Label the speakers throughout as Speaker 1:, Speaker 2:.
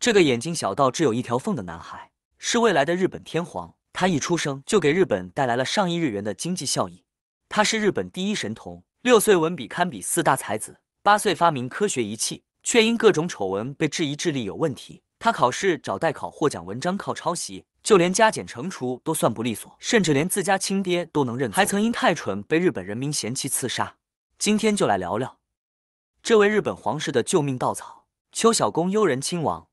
Speaker 1: 这个眼睛小到只有一条缝的男孩是未来的日本天皇。他一出生就给日本带来了上亿日元的经济效益。他是日本第一神童，六岁文笔堪比四大才子，八岁发明科学仪器，却因各种丑闻被质疑智力有问题。他考试找代考，获奖文章靠抄袭，就连加减乘除都算不利索，甚至连自家亲爹都能认。还曾因太蠢被日本人民嫌弃、刺杀。今天就来聊聊这位日本皇室的救命稻草——秋小公悠仁亲王。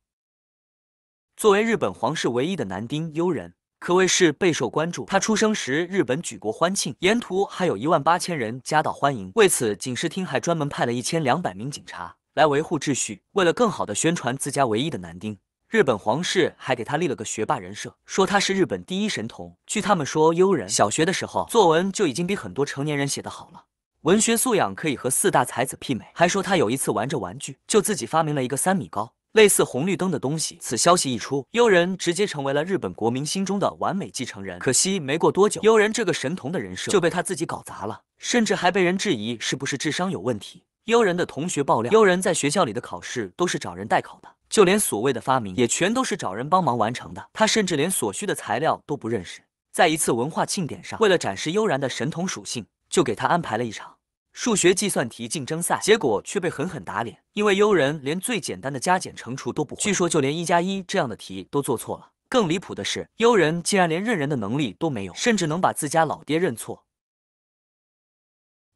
Speaker 1: 作为日本皇室唯一的男丁悠仁，可谓是备受关注。他出生时，日本举国欢庆，沿途还有一万八千人夹道欢迎。为此，警视厅还专门派了一千两百名警察来维护秩序。为了更好地宣传自家唯一的男丁，日本皇室还给他立了个学霸人设，说他是日本第一神童。据他们说，悠仁小学的时候作文就已经比很多成年人写的好了，文学素养可以和四大才子媲美。还说他有一次玩着玩具，就自己发明了一个三米高。类似红绿灯的东西，此消息一出，悠人直接成为了日本国民心中的完美继承人。可惜没过多久，悠人这个神童的人设就被他自己搞砸了，甚至还被人质疑是不是智商有问题。悠人的同学爆料，悠人在学校里的考试都是找人代考的，就连所谓的发明也全都是找人帮忙完成的。他甚至连所需的材料都不认识。在一次文化庆典上，为了展示悠然的神童属性，就给他安排了一场。数学计算题竞争赛，结果却被狠狠打脸，因为悠人连最简单的加减乘除都不会，据说就连一加一这样的题都做错了。更离谱的是，悠人竟然连认人的能力都没有，甚至能把自家老爹认错。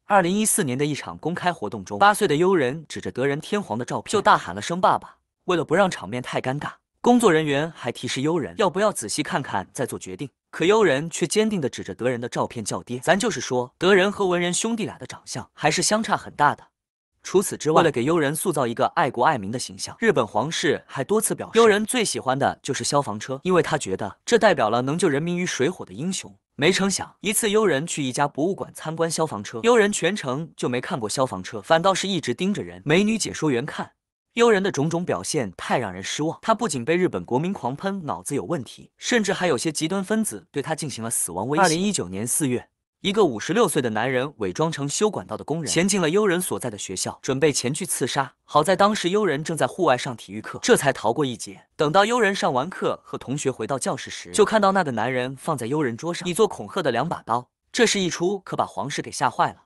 Speaker 1: 二零一四年的一场公开活动中，八岁的悠人指着德仁天皇的照片，就大喊了声“爸爸”。为了不让场面太尴尬，工作人员还提示悠人要不要仔细看看再做决定。可幽人却坚定地指着德人的照片叫爹，咱就是说，德人和文人兄弟俩的长相还是相差很大的。除此之外，为了给幽人塑造一个爱国爱民的形象，日本皇室还多次表示，幽人最喜欢的就是消防车，因为他觉得这代表了能救人民于水火的英雄。没成想，一次幽人去一家博物馆参观消防车，幽人全程就没看过消防车，反倒是一直盯着人美女解说员看。悠人的种种表现太让人失望，他不仅被日本国民狂喷脑子有问题，甚至还有些极端分子对他进行了死亡威胁。二零一九年四月，一个五十六岁的男人伪装成修管道的工人，潜进了悠人所在的学校，准备前去刺杀。好在当时悠人正在户外上体育课，这才逃过一劫。等到悠人上完课和同学回到教室时，就看到那个男人放在悠人桌上以作恐吓的两把刀。这事一出，可把皇室给吓坏了。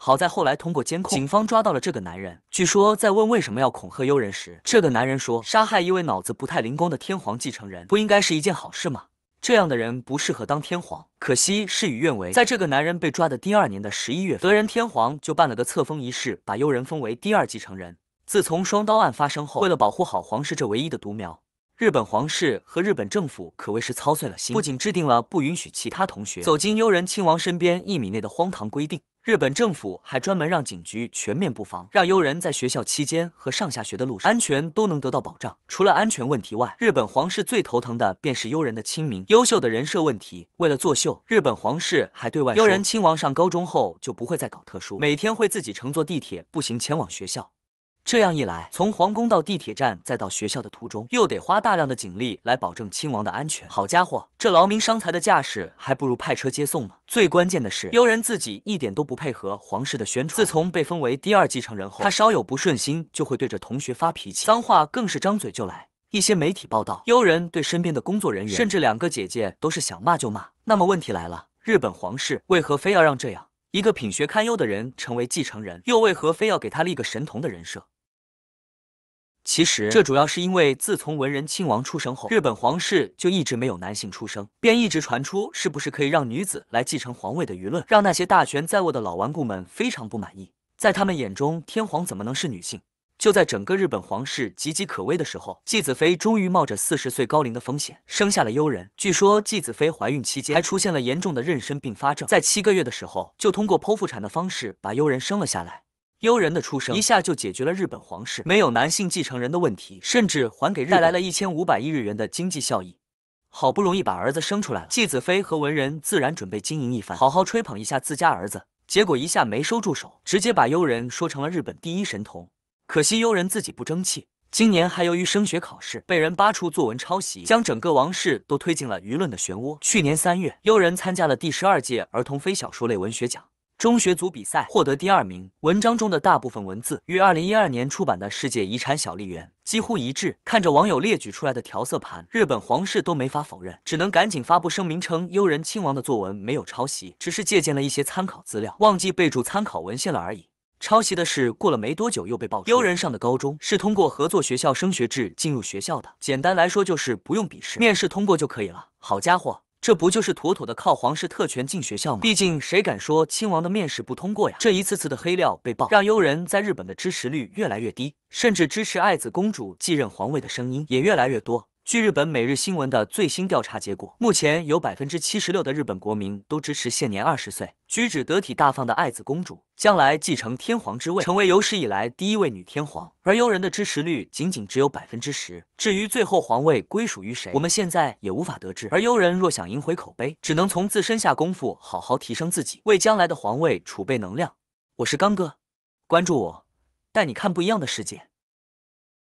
Speaker 1: 好在后来通过监控，警方抓到了这个男人。据说在问为什么要恐吓悠人时，这个男人说：“杀害一位脑子不太灵光的天皇继承人，不应该是一件好事吗？这样的人不适合当天皇。”可惜事与愿违，在这个男人被抓的第二年的十一月，德仁天皇就办了个册封仪式，把悠人封为第二继承人。自从双刀案发生后，为了保护好皇室这唯一的独苗，日本皇室和日本政府可谓是操碎了心，不仅制定了不允许其他同学走进悠仁亲王身边一米内的荒唐规定。日本政府还专门让警局全面布防，让悠人在学校期间和上下学的路上安全都能得到保障。除了安全问题外，日本皇室最头疼的便是悠人的亲民、优秀的人设问题。为了作秀，日本皇室还对外说，悠仁亲王上高中后就不会再搞特殊，每天会自己乘坐地铁、步行前往学校。这样一来，从皇宫到地铁站再到学校的途中，又得花大量的警力来保证亲王的安全。好家伙，这劳民伤财的架势，还不如派车接送呢。最关键的是，悠人自己一点都不配合皇室的宣传。自从被封为第二继承人后，他稍有不顺心，就会对着同学发脾气，脏话更是张嘴就来。一些媒体报道，悠人对身边的工作人员，甚至两个姐姐，都是想骂就骂。那么问题来了，日本皇室为何非要让这样一个品学堪忧的人成为继承人？又为何非要给他立个神童的人设？其实，这主要是因为自从文仁亲王出生后，日本皇室就一直没有男性出生，便一直传出是不是可以让女子来继承皇位的舆论，让那些大权在握的老顽固们非常不满意。在他们眼中，天皇怎么能是女性？就在整个日本皇室岌岌可危的时候，继子妃终于冒着四十岁高龄的风险生下了悠人。据说，继子妃怀孕期间还出现了严重的妊娠并发症，在七个月的时候就通过剖腹产的方式把悠人生了下来。悠人的出生一下就解决了日本皇室没有男性继承人的问题，甚至还给带来了一千五百亿日元的经济效益。好不容易把儿子生出来了，继子妃和文人自然准备经营一番，好好吹捧一下自家儿子。结果一下没收住手，直接把悠人说成了日本第一神童。可惜悠人自己不争气，今年还由于升学考试被人扒出作文抄袭，将整个王室都推进了舆论的漩涡。去年三月，悠人参加了第十二届儿童非小说类文学奖。中学组比赛获得第二名。文章中的大部分文字与二零一二年出版的《世界遗产小笠园》几乎一致。看着网友列举出来的调色盘，日本皇室都没法否认，只能赶紧发布声明称，悠仁亲王的作文没有抄袭，只是借鉴了一些参考资料，忘记备注参考文献了而已。抄袭的事过了没多久又被爆出。悠仁上的高中是通过合作学校升学制进入学校的，简单来说就是不用笔试，面试通过就可以了。好家伙！这不就是妥妥的靠皇室特权进学校吗？毕竟谁敢说亲王的面试不通过呀？这一次次的黑料被爆，让悠人在日本的支持率越来越低，甚至支持爱子公主继任皇位的声音也越来越多。据日本每日新闻的最新调查结果，目前有百分之七十六的日本国民都支持现年二十岁、举止得体大方的爱子公主将来继承天皇之位，成为有史以来第一位女天皇。而悠人的支持率仅仅只有百分之十。至于最后皇位归属于谁，我们现在也无法得知。而悠人若想赢回口碑，只能从自身下功夫，好好提升自己，为将来的皇位储备能量。我是刚哥，关注我，带你看不一样的世界。